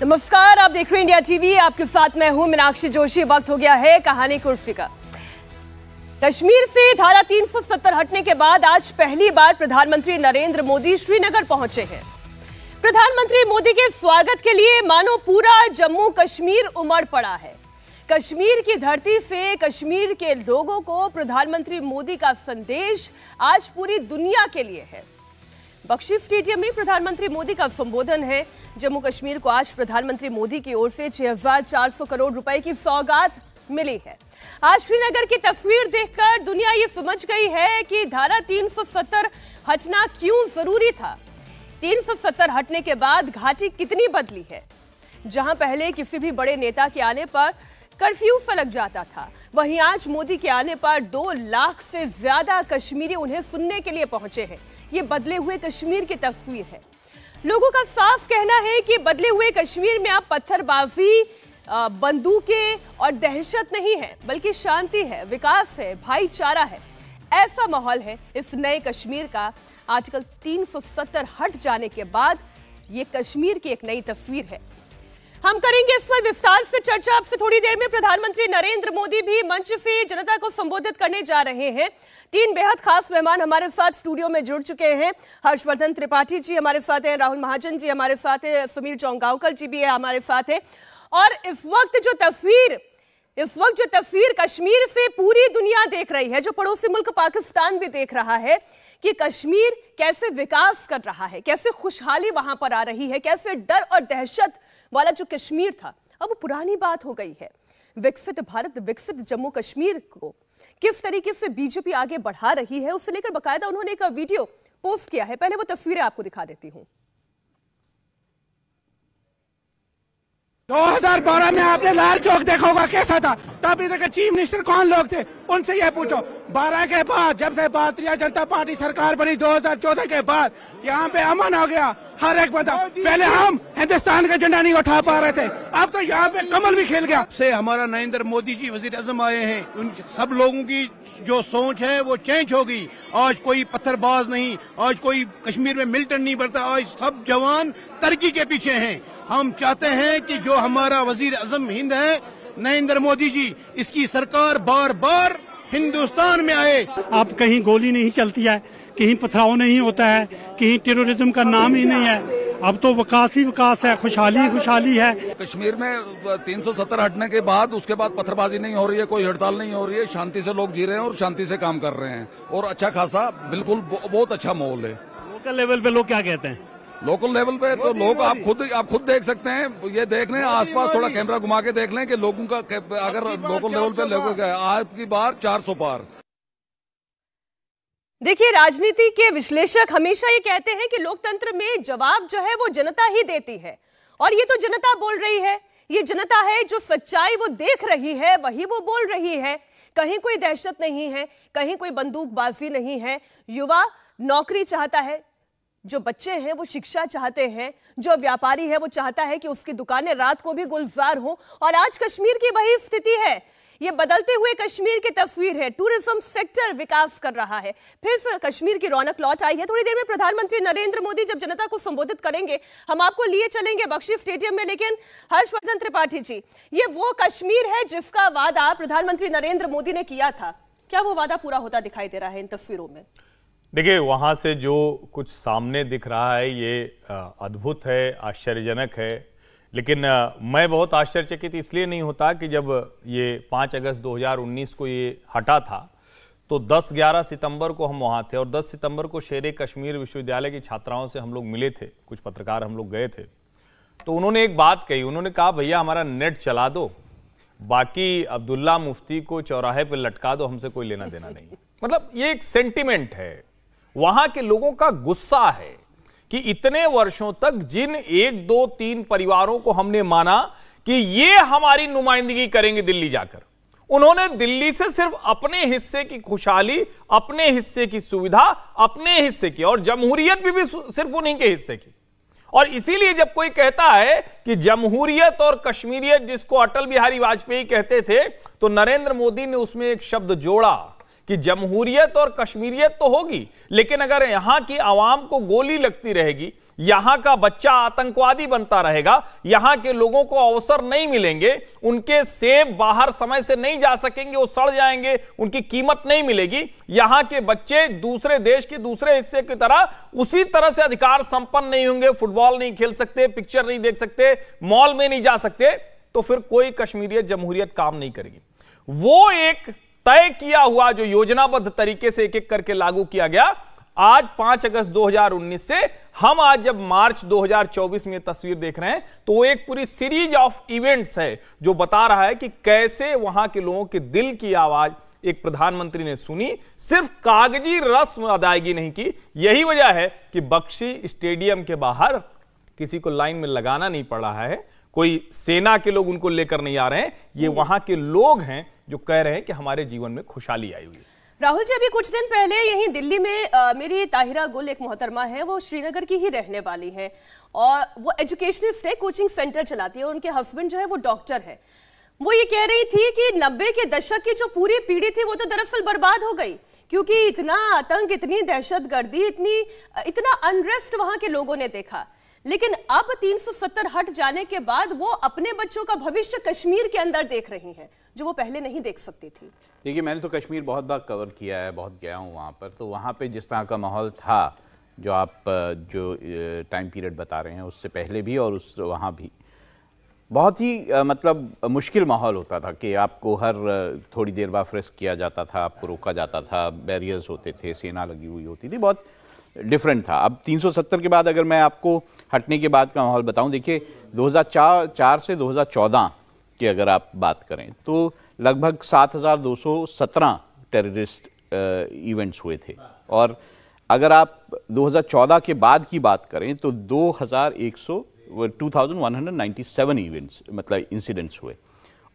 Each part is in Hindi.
नमस्कार आप देख रहे हैं इंडिया टीवी आपके साथ मैं हूं मीनाक्षी जोशी वक्त हो गया है कहानी कुर्सी का कश्मीर से धारा 370 हटने के बाद आज पहली बार प्रधानमंत्री नरेंद्र मोदी श्रीनगर पहुंचे हैं प्रधानमंत्री मोदी के स्वागत के लिए मानो पूरा जम्मू कश्मीर उमड़ पड़ा है कश्मीर की धरती से कश्मीर के लोगों को प्रधानमंत्री मोदी का संदेश आज पूरी दुनिया के लिए है बख्शी स्टेडियम में प्रधानमंत्री मोदी का संबोधन है जम्मू कश्मीर को आज प्रधानमंत्री मोदी की ओर से 6,400 करोड़ रुपए की सौगात मिली है आज श्रीनगर की तस्वीर देखकर दुनिया ये समझ गई है कि धारा 370 हटना क्यों जरूरी था 370 हटने के बाद घाटी कितनी बदली है जहां पहले किसी भी बड़े नेता के आने पर कर्फ्यू फलक जाता था वहीं आज मोदी के आने पर दो लाख से ज्यादा कश्मीरी उन्हें सुनने के लिए पहुंचे हैं ये बदले हुए कश्मीर की तस्वीर है लोगों का साफ कहना है कि बदले हुए कश्मीर में आप पत्थरबाजी बंदूकें और दहशत नहीं है बल्कि शांति है विकास है भाईचारा है ऐसा माहौल है इस नए कश्मीर का आर्टिकल 370 हट जाने के बाद ये कश्मीर की एक नई तस्वीर है हम करेंगे इस पर विस्तार से चर्चा आपसे थोड़ी देर में प्रधानमंत्री नरेंद्र मोदी भी मंच से जनता को संबोधित करने जा रहे हैं तीन बेहद खास मेहमान हमारे साथ स्टूडियो में जुड़ चुके हैं हर्षवर्धन त्रिपाठी जी हमारे साथ हैं राहुल महाजन जी हमारे साथ हैं सुमीर चौंगावकर जी भी हमारे साथ हैं और इस वक्त जो तस्वीर इस वक्त जो तस्वीर कश्मीर से पूरी दुनिया देख रही है जो पड़ोसी मुल्क पाकिस्तान भी देख रहा है कि कश्मीर कैसे विकास कर रहा है कैसे खुशहाली वहां पर आ रही है कैसे डर और दहशत वाला जो कश्मीर था अब वो पुरानी बात हो गई है विकसित भारत विकसित जम्मू कश्मीर को किस तरीके से बीजेपी आगे बढ़ा रही है उससे लेकर बाकायदा उन्होंने एक वीडियो पोस्ट किया है पहले वो तस्वीरें आपको दिखा देती हूँ 2012 में आपने लाल चौक देखा होगा कैसा था तब इधर के चीफ मिनिस्टर कौन लोग थे उनसे ये पूछो 12 के बाद जब से भारतीय जनता पार्टी सरकार बनी 2014 के बाद यहाँ पे अमन हो गया हर एक बंदा पहले हम हिंदुस्तान का झंडा नहीं उठा पा रहे थे अब तो यहाँ पे कमल भी खेल गया से हमारा नरेंद्र मोदी जी वजीर अजम आए हैं उन सब लोगों की जो सोच है वो चेंज हो गई आज कोई पत्थरबाज नहीं आज कोई कश्मीर में मिल्टन नहीं बढ़ता आज सब जवान तरक्की के पीछे है हम चाहते हैं कि जो हमारा वजीर अजम हिंद है नरेंद्र मोदी जी इसकी सरकार बार बार हिंदुस्तान में आए अब कहीं गोली नहीं चलती है कहीं पथराव नहीं होता है कहीं टेररिज्म का नाम ही नहीं है अब तो विकास ही विकास है खुशहाली खुशहाली है कश्मीर में 370 हटने के बाद उसके बाद पत्थरबाजी नहीं हो रही है कोई हड़ताल नहीं हो रही है शांति से लोग जी रहे हैं और शांति से काम कर रहे हैं और अच्छा खासा बिल्कुल बहुत अच्छा माहौल है लोकल लेवल पे लोग क्या कहते हैं लोकल लेवल पे तो लोग आप खुद आप खुद देख सकते हैं ये देख लें आसपास थोड़ा कैमरा घुमा के देख लें कि लोगों का अगर लोकल लेवल पे लोग आज की बार चार सौ पार देखिए राजनीति के विश्लेषक हमेशा ये कहते हैं कि लोकतंत्र में जवाब जो है वो जनता ही देती है और ये तो जनता बोल रही है ये जनता है जो सच्चाई वो देख रही है वही वो बोल रही है कहीं कोई दहशत नहीं है कहीं कोई बंदूकबाजी नहीं है युवा नौकरी चाहता है जो बच्चे हैं वो शिक्षा चाहते हैं जो व्यापारी है वो चाहता है कि उसकी दुकानें रात को भी गुलजार हो और आज कश्मीर की वही स्थिति है ये बदलते हुए कश्मीर की तस्वीर है टूरिज्म सेक्टर विकास कर रहा है फिर से कश्मीर की रौनक लौट आई है थोड़ी देर में प्रधानमंत्री नरेंद्र मोदी जब जनता को संबोधित करेंगे हम आपको लिए चलेंगे बख्शी स्टेडियम में लेकिन हर्षवर्धन त्रिपाठी जी ये वो कश्मीर है जिसका वादा प्रधानमंत्री नरेंद्र मोदी ने किया था क्या वो वादा पूरा होता दिखाई दे रहा है इन तस्वीरों में देखिए वहाँ से जो कुछ सामने दिख रहा है ये अद्भुत है आश्चर्यजनक है लेकिन मैं बहुत आश्चर्यचकित इसलिए नहीं होता कि जब ये 5 अगस्त 2019 को ये हटा था तो 10-11 सितंबर को हम वहाँ थे और 10 सितंबर को शेर कश्मीर विश्वविद्यालय की छात्राओं से हम लोग मिले थे कुछ पत्रकार हम लोग गए थे तो उन्होंने एक बात कही उन्होंने कहा भैया हमारा नेट चला दो बाकी अब्दुल्ला मुफ्ती को चौराहे पर लटका दो हमसे कोई लेना देना नहीं मतलब ये एक सेंटिमेंट है वहां के लोगों का गुस्सा है कि इतने वर्षों तक जिन एक दो तीन परिवारों को हमने माना कि ये हमारी नुमाइंदगी करेंगे दिल्ली जाकर उन्होंने दिल्ली से सिर्फ अपने हिस्से की खुशहाली अपने हिस्से की सुविधा अपने हिस्से की और जमहूरियत भी, भी सिर्फ उन्हीं के हिस्से की और इसीलिए जब कोई कहता है कि जमहूरियत और कश्मीरियत जिसको अटल बिहारी वाजपेयी कहते थे तो नरेंद्र मोदी ने उसमें एक शब्द जोड़ा कि जमहूरियत और कश्मीरियत तो होगी लेकिन अगर यहां की आवाम को गोली लगती रहेगी यहां का बच्चा आतंकवादी बनता रहेगा यहां के लोगों को अवसर नहीं मिलेंगे उनके सेब बाहर समय से नहीं जा सकेंगे वो सड़ जाएंगे उनकी कीमत नहीं मिलेगी यहां के बच्चे दूसरे देश के दूसरे हिस्से की तरह उसी तरह से अधिकार संपन्न नहीं होंगे फुटबॉल नहीं खेल सकते पिक्चर नहीं देख सकते मॉल में नहीं जा सकते तो फिर कोई कश्मीरियत जमहूरियत काम नहीं करेगी वो एक तय किया हुआ जो योजनाबद्ध तरीके से एक एक करके लागू किया गया आज 5 अगस्त 2019 से हम आज जब मार्च 2024 में तस्वीर देख रहे हैं तो वो एक पूरी सीरीज ऑफ इवेंट्स है जो बता रहा है कि कैसे वहां के लोगों के दिल की आवाज एक प्रधानमंत्री ने सुनी सिर्फ कागजी रस्म अदायगी नहीं की यही वजह है कि बख्शी स्टेडियम के बाहर किसी को लाइन में लगाना नहीं पड़ रहा है कोई सेना के लोग उनको लेकर नहीं आ रहे हैं ये हम्म। वहां के लोग हैं जो कह रहे हैं कि हमारे जीवन में खुशहाली आई हुई है राहुल जी अभी कुछ दिन पहले यही दिल्ली में आ, मेरी ताहिरा गुल एक मोहतरमा है वो श्रीनगर की ही रहने वाली है और वो एजुकेशनिस्ट है कोचिंग सेंटर चलाती है उनके हस्बैंड जो है वो डॉक्टर है वो ये कह रही थी कि नब्बे के दशक की जो पूरी पीढ़ी थी वो तो दरअसल बर्बाद हो गई क्योंकि इतना आतंक इतनी दहशत गर्दी इतनी इतना अनरेस्ट वहां के लोगों ने देखा लेकिन अब 370 हट जाने के बाद वो अपने बच्चों का भविष्य कश्मीर के अंदर देख रही हैं जो वो पहले नहीं देख सकती थी देखिए मैंने तो कश्मीर बहुत बार कवर किया है बहुत गया हूँ वहाँ पर तो वहाँ पे जिस तरह का माहौल था जो आप जो टाइम पीरियड बता रहे हैं उससे पहले भी और उस वहाँ भी बहुत ही मतलब मुश्किल माहौल होता था कि आपको हर थोड़ी देर बाद फ्रेस किया जाता था आपको रोका जाता था बैरियर्स होते थे सेना लगी हुई होती थी बहुत डिफरेंट था अब 370 के बाद अगर मैं आपको हटने के बाद का माहौल बताऊं देखिए 2004 चार से 2014 की अगर आप बात करें तो लगभग 7,217 टेररिस्ट इवेंट्स हुए थे और अगर आप 2014 के बाद की बात करें तो 2,100 2197 इवेंट्स मतलब इंसिडेंट्स हुए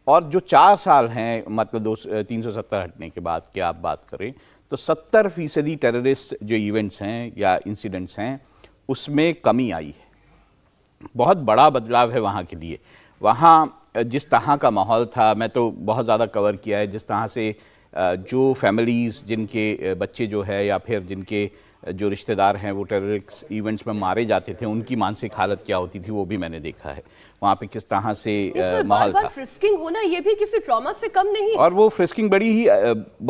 और जो चार साल हैं मतलब दो तीन सौ सत्तर हटने के बाद की आप बात करें तो 70 फीसदी टेररिस्ट जो इवेंट्स हैं या इंसिडेंट्स हैं उसमें कमी आई है बहुत बड़ा बदलाव है वहाँ के लिए वहाँ जिस तरह का माहौल था मैं तो बहुत ज़्यादा कवर किया है जिस तरह से जो फैमिलीज़ जिनके बच्चे जो है या फिर जिनके जो रिश्तेदार हैं वो टेररिक्स इवेंट्स में मारे जाते थे उनकी मानसिक हालत क्या होती थी वो भी मैंने देखा है वहाँ पे किस तरह से माहौल था फ्रिस्किंग होना ये भी किसी ट्रॉमा से कम नहीं और वो फ्रिस्किंग बड़ी ही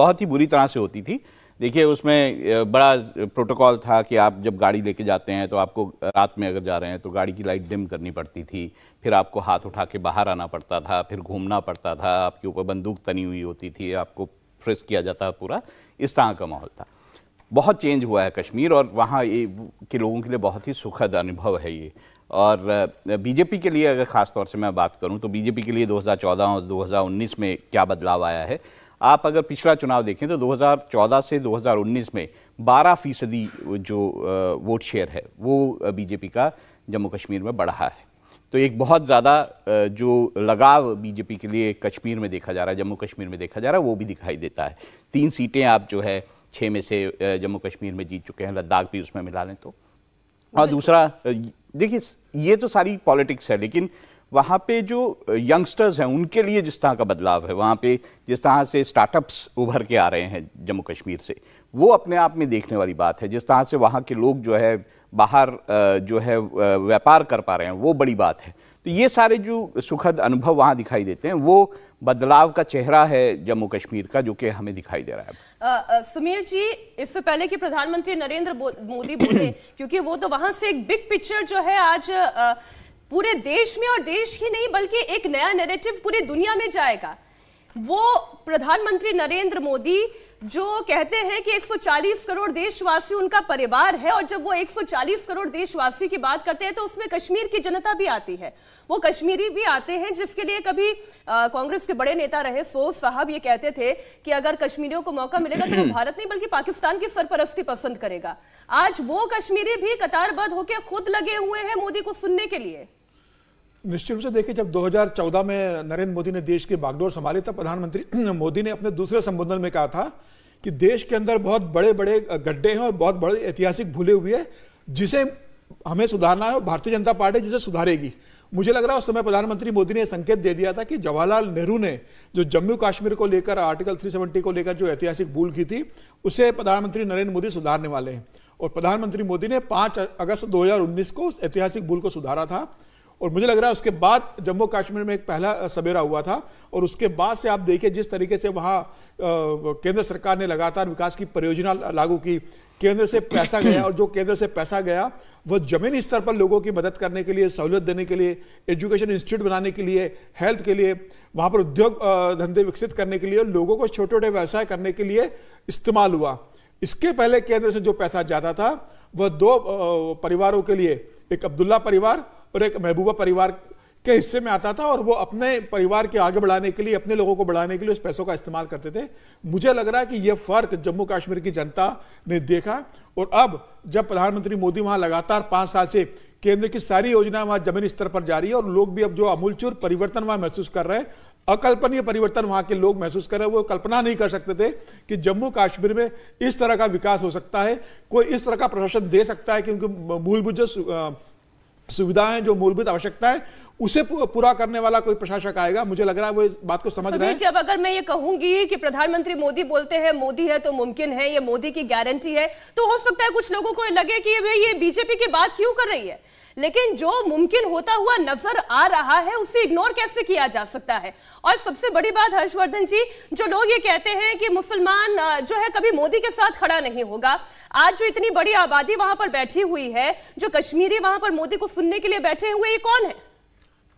बहुत ही बुरी तरह से होती थी देखिए उसमें बड़ा प्रोटोकॉल था कि आप जब गाड़ी लेके जाते हैं तो आपको रात में अगर जा रहे हैं तो गाड़ी की लाइट डिम करनी पड़ती थी फिर आपको हाथ उठा के बाहर आना पड़ता था फिर घूमना पड़ता था आपके ऊपर बंदूक तनी हुई होती थी आपको फ्रिस्क किया जाता पूरा इस तरह का माहौल था बहुत चेंज हुआ है कश्मीर और वहाँ के लोगों के लिए बहुत ही सुखद अनुभव है ये और बीजेपी के लिए अगर ख़ास तौर से मैं बात करूं तो बीजेपी के लिए 2014 और 2019 में क्या बदलाव आया है आप अगर पिछला चुनाव देखें तो 2014 से 2019 में 12 फीसदी जो वोट शेयर है वो बीजेपी का जम्मू कश्मीर में बढ़ा है तो एक बहुत ज़्यादा जो लगाव बीजेपी के लिए कश्मीर में देखा जा रहा है जम्मू कश्मीर में देखा जा रहा है वो भी दिखाई देता है तीन सीटें आप जो है छः में से जम्मू कश्मीर में जीत चुके हैं लद्दाख भी उसमें मिला लें तो और दूसरा देखिए ये तो सारी पॉलिटिक्स है लेकिन वहाँ पे जो यंगस्टर्स हैं उनके लिए जिस तरह का बदलाव है वहाँ पे जिस तरह से स्टार्टअप्स उभर के आ रहे हैं जम्मू कश्मीर से वो अपने आप में देखने वाली बात है जिस तरह से वहाँ के लोग जो है बाहर जो है व्यापार कर पा रहे हैं वो बड़ी बात है तो ये सारे जो सुखद अनुभव वहाँ दिखाई देते हैं वो बदलाव का चेहरा है जम्मू कश्मीर का जो कि हमें दिखाई दे रहा है आ, आ, समीर जी इससे पहले कि प्रधानमंत्री नरेंद्र मोदी बोले क्योंकि वो तो वहां से एक बिग पिक्चर जो है आज आ, पूरे देश में और देश ही नहीं बल्कि एक नया नैरेटिव पूरी दुनिया में जाएगा वो प्रधानमंत्री नरेंद्र मोदी जो कहते हैं कि 140 करोड़ देशवासी उनका परिवार है और जब वो 140 करोड़ देशवासी की बात करते हैं तो उसमें कश्मीर की जनता भी आती है वो कश्मीरी भी आते हैं जिसके लिए कभी कांग्रेस के बड़े नेता रहे सो साहब ये कहते थे कि अगर कश्मीरियों को मौका मिलेगा तो वो भारत नहीं बल्कि पाकिस्तान की सरपरस्ती पसंद करेगा आज वो कश्मीरी भी कतारबद्ध होकर खुद लगे हुए हैं मोदी को सुनने के लिए निश्चित रूप से देखिए जब 2014 में नरेंद्र मोदी ने देश की बागडोर संभाली तब प्रधानमंत्री मोदी ने अपने दूसरे संबोधन में कहा था कि देश के अंदर बहुत बड़े बड़े गड्ढे हैं और बहुत बड़े ऐतिहासिक भूले हुए हैं जिसे हमें सुधारना है और भारतीय जनता पार्टी जिसे सुधारेगी मुझे लग रहा है उस समय प्रधानमंत्री मोदी ने संकेत दे दिया था कि जवाहरलाल नेहरू ने जो जम्मू कश्मीर को लेकर आर्टिकल 370 को लेकर जो ऐतिहासिक भूल की थी उसे प्रधानमंत्री नरेंद्र मोदी सुधारने वाले हैं और प्रधानमंत्री मोदी ने 5 अगस्त 2019 को उस ऐतिहासिक भूल को सुधारा था और मुझे लग रहा है उसके बाद जम्मू कश्मीर में एक पहला सवेरा हुआ था और उसके बाद से आप देखिए जिस तरीके से वहाँ केंद्र सरकार ने लगातार विकास की परियोजना लागू की केंद्र से पैसा गया और जो केंद्र से पैसा गया वह जमीन स्तर पर लोगों की मदद करने के लिए सहूलियत देने के लिए एजुकेशन इंस्टीट्यूट बनाने के लिए हेल्थ के लिए वहाँ पर उद्योग धंधे विकसित करने के लिए लोगों को छोटे छोटे व्यवसाय करने के लिए इस्तेमाल हुआ इसके पहले केंद्र से जो पैसा जाता था वह दो परिवारों के लिए एक अब्दुल्ला परिवार और एक महबूबा परिवार के हिस्से में आता था और वो अपने परिवार के आगे बढ़ाने के लिए अपने लोगों को बढ़ाने के लिए उस पैसों का इस्तेमाल करते थे मुझे लग रहा है कि ये फ़र्क जम्मू कश्मीर की जनता ने देखा और अब जब प्रधानमंत्री मोदी वहाँ लगातार पाँच साल से केंद्र की सारी योजनाएं वहाँ जमीन स्तर पर जारी है और लोग भी अब जो अमूलचूर परिवर्तन वहाँ महसूस कर रहे हैं अकल्पनीय परिवर्तन वहाँ के लोग महसूस कर रहे हैं वो कल्पना नहीं कर सकते थे कि जम्मू कश्मीर में इस तरह का विकास हो सकता है कोई इस तरह का प्रशासन दे सकता है क्योंकि मूलभूत जो सुविधाएं जो मूलभूत आवश्यकता है उसे पूरा करने वाला कोई प्रशासक आएगा मुझे लग रहा है वो इस बात को समझ रहे हैं जब अगर मैं ये कहूंगी कि प्रधानमंत्री मोदी बोलते हैं मोदी है तो मुमकिन है ये मोदी की गारंटी है तो हो सकता है कुछ लोगों को लगे कि ये, ये बीजेपी की बात क्यों कर रही है लेकिन जो मुमकिन होता हुआ नजर आ रहा है उसे इग्नोर कैसे किया जा सकता है और सबसे बड़ी बात हर्षवर्धन जी जो लोग ये कहते हैं कि मुसलमान जो है कभी मोदी के साथ खड़ा नहीं होगा आज जो इतनी बड़ी आबादी वहां पर बैठी हुई है जो कश्मीरी वहां पर मोदी को सुनने के लिए बैठे हुए ये कौन है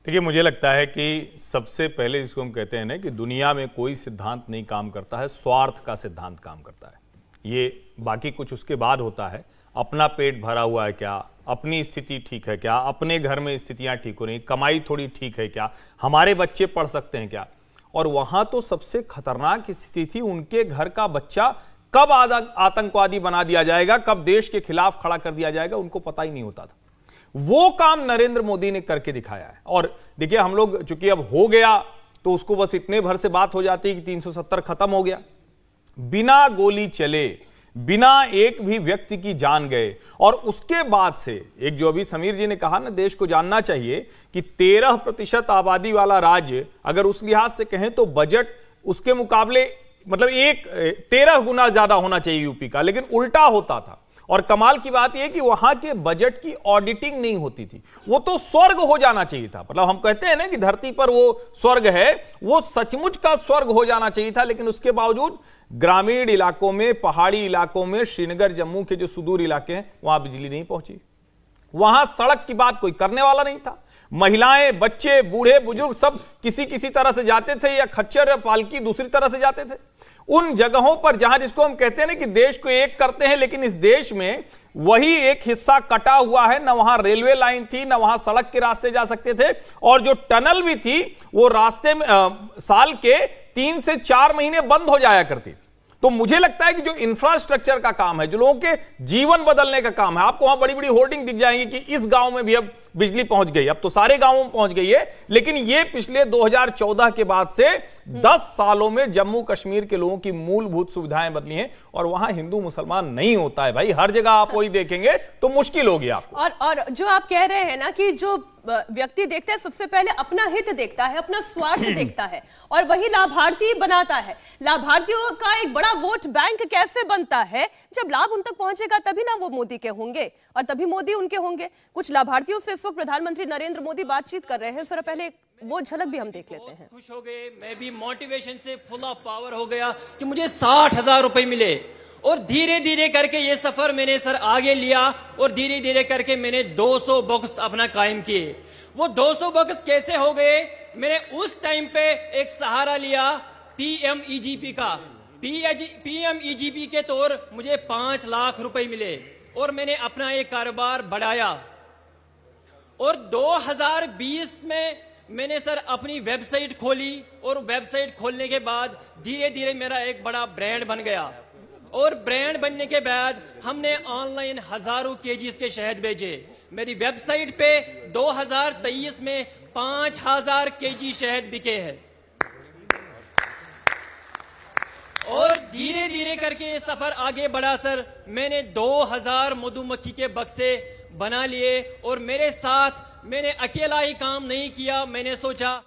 देखिए मुझे लगता है कि सबसे पहले जिसको हम कहते हैं ना कि दुनिया में कोई सिद्धांत नहीं काम करता है स्वार्थ का सिद्धांत काम करता है ये बाकी कुछ उसके बाद होता है अपना पेट भरा हुआ है क्या अपनी स्थिति ठीक है क्या अपने घर में स्थितियां ठीक हो रही कमाई थोड़ी ठीक है क्या हमारे बच्चे पढ़ सकते हैं क्या और वहां तो सबसे खतरनाक स्थिति थी उनके घर का बच्चा कब आतंकवादी बना दिया जाएगा कब देश के खिलाफ खड़ा कर दिया जाएगा उनको पता ही नहीं होता था वो काम नरेंद्र मोदी ने करके दिखाया है और देखिए हम लोग चूंकि अब हो गया तो उसको बस इतने भर से बात हो जाती है कि 370 खत्म हो गया बिना गोली चले बिना एक भी व्यक्ति की जान गए और उसके बाद से एक जो अभी समीर जी ने कहा ना देश को जानना चाहिए कि तेरह प्रतिशत आबादी वाला राज्य अगर उस लिहाज से कहें तो बजट उसके मुकाबले मतलब एक तेरह गुना ज्यादा होना चाहिए यूपी का लेकिन उल्टा होता था और कमाल की बात यह कि वहां के बजट की ऑडिटिंग नहीं होती थी वो तो स्वर्ग हो जाना चाहिए था मतलब हम कहते हैं ना कि धरती पर वो स्वर्ग है वो सचमुच का स्वर्ग हो जाना चाहिए था लेकिन उसके बावजूद ग्रामीण इलाकों में पहाड़ी इलाकों में श्रीनगर जम्मू के जो सुदूर इलाके हैं वहां बिजली नहीं पहुंची वहां सड़क की बात कोई करने वाला नहीं था महिलाएं बच्चे बूढ़े बुजुर्ग सब किसी किसी तरह से जाते थे या खच्चर या पालकी दूसरी तरह से जाते थे उन जगहों पर जहां जिसको हम कहते हैं ना कि देश को एक करते हैं लेकिन इस देश में वही एक हिस्सा कटा हुआ है ना वहां रेलवे लाइन थी ना वहां सड़क के रास्ते जा सकते थे और जो टनल भी थी वो रास्ते में आ, साल के तीन से चार महीने बंद हो जाया करती थी तो मुझे लगता है कि जो इंफ्रास्ट्रक्चर का काम है जो लोगों के जीवन बदलने का काम है आपको वहां बड़ी बड़ी होर्डिंग दिख जाएंगी कि इस गांव में भी अब बिजली पहुंच गई अब तो सारे गांवों में पहुंच गई है लेकिन ये पिछले 2014 के बाद से 10 सालों में जम्मू कश्मीर के लोगों की मूलभूत सुविधाएं बदली हैं और वहां हिंदू मुसलमान नहीं होता है भाई हर जगह आप वही देखेंगे तो मुश्किल होगी आपको और और जो आप कह रहे हैं ना कि जो व्यक्ति देखता है सबसे पहले अपना हित देखता है अपना स्वार्थ देखता है और वही लाभार्थी बनाता है लाभार्थियों का एक बड़ा वोट बैंक कैसे बनता है जब लाभ उन तक पहुंचेगा तभी ना वो मोदी के होंगे और तभी मोदी उनके होंगे कुछ लाभार्थियों से वक्त प्रधानमंत्री नरेंद्र मोदी बातचीत कर रहे हैं सर पहले वो झलक भी हम देख लेते हैं खुश हो गए मैं भी मोटिवेशन से फुल ऑफ पावर हो गया कि मुझे साठ हजार रुपए मिले और धीरे धीरे करके ये सफर मैंने सर आगे लिया और धीरे धीरे करके मैंने 200 बॉक्स अपना कायम किए वो 200 बॉक्स कैसे हो गए मैंने उस टाइम पे एक सहारा लिया पीएमईजीपी e का पीएमईजीपी e के तौर मुझे पांच लाख रुपए मिले और मैंने अपना एक कारोबार बढ़ाया और 2020 में मैंने सर अपनी वेबसाइट खोली और वेबसाइट खोलने के बाद धीरे धीरे मेरा एक बड़ा ब्रांड बन गया और ब्रांड बनने के बाद हमने ऑनलाइन हजारों जी के शहद भेजे मेरी वेबसाइट पे 2023 में 5000 जी शहद बिके हैं और धीरे धीरे करके ये सफर आगे बढ़ा सर मैंने 2000 मधुमक्खी के बक्से बना लिए और मेरे साथ मैंने अकेला ही काम नहीं किया मैंने सोचा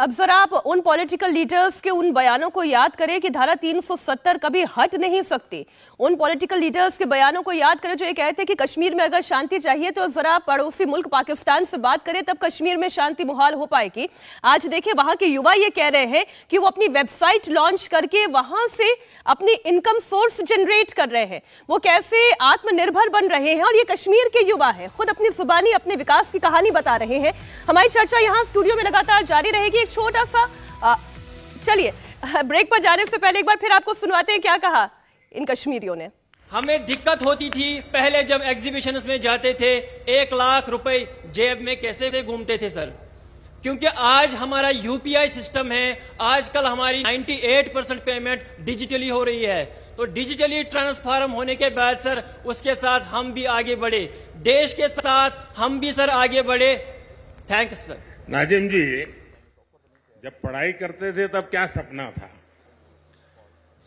अब सर आप उन पॉलिटिकल लीडर्स के उन बयानों को याद करें कि धारा 370 कभी हट नहीं सकती उन पॉलिटिकल लीडर्स के बयानों को याद करें जो ये कहते हैं कि कश्मीर में अगर शांति चाहिए तो जरा पड़ोसी मुल्क पाकिस्तान से बात करें तब कश्मीर में शांति मुहाल हो पाएगी आज देखिए वहां के युवा ये कह रहे हैं कि वो अपनी वेबसाइट लॉन्च करके वहां से अपनी इनकम सोर्स जनरेट कर रहे हैं वो कैसे आत्मनिर्भर बन रहे हैं और ये कश्मीर के युवा है खुद अपनी जुबानी अपने विकास की कहानी बता रहे हैं हमारी चर्चा यहाँ स्टूडियो में लगातार जारी रहेगी छोटा सा चलिए ब्रेक पर जाने से पहले एक बार फिर आपको सुनवाते हैं क्या कहा इन कश्मीरियों ने हमें दिक्कत होती थी पहले जब एग्जीबिशन में जाते थे एक लाख रुपए जेब में कैसे से घूमते थे सर क्योंकि आज हमारा यूपीआई सिस्टम है आजकल हमारी 98 परसेंट पेमेंट डिजिटली हो रही है तो डिजिटली ट्रांसफार्म होने के बाद सर उसके साथ हम भी आगे बढ़े देश के साथ हम भी सर आगे बढ़े थैंक्स सर नाजिम जी जब पढ़ाई करते थे तब क्या सपना था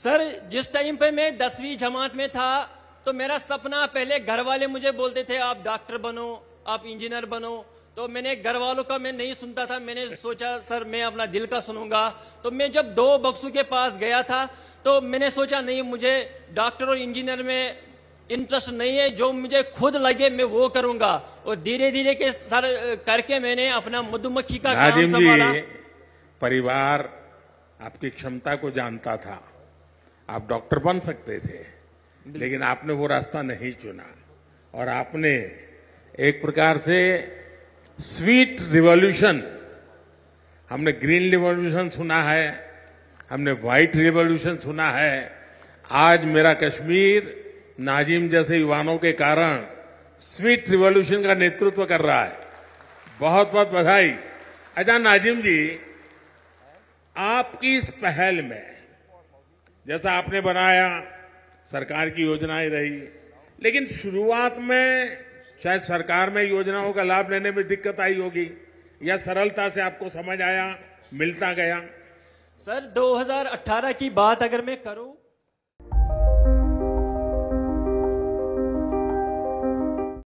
सर जिस टाइम पे मैं दसवीं जमात में था तो मेरा सपना पहले घर वाले मुझे बोलते थे आप डॉक्टर बनो आप इंजीनियर बनो तो मैंने घर वालों का मैं नहीं सुनता था मैंने सोचा सर मैं अपना दिल का सुनूंगा तो मैं जब दो बक्सू के पास गया था तो मैंने सोचा नहीं मुझे डॉक्टर और इंजीनियर में इंटरेस्ट नहीं है जो मुझे खुद लगे मैं वो करूंगा और धीरे धीरे के सर करके मैंने अपना मधुमक्खी का काम संभाला परिवार आपकी क्षमता को जानता था आप डॉक्टर बन सकते थे लेकिन आपने वो रास्ता नहीं चुना और आपने एक प्रकार से स्वीट रिवॉल्यूशन हमने ग्रीन रिवॉल्यूशन सुना है हमने व्हाइट रिवॉल्यूशन सुना है आज मेरा कश्मीर नाजिम जैसे युवाओं के कारण स्वीट रिवॉल्यूशन का नेतृत्व कर रहा है बहुत बहुत बधाई अच्छा नाजिम जी आपकी इस पहल में जैसा आपने बनाया सरकार की योजनाएं रही लेकिन शुरुआत में शायद सरकार में योजनाओं का लाभ लेने में दिक्कत आई होगी या सरलता से आपको समझ आया मिलता गया सर 2018 की बात अगर मैं करूं